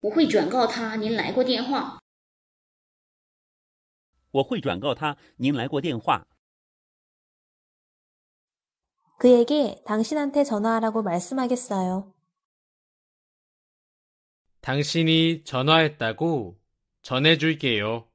我会转告他您来过电话。我会转告他您来过电话。그에게당신한테전화하라고말씀하겠습요당신이전화했다고전해줄게요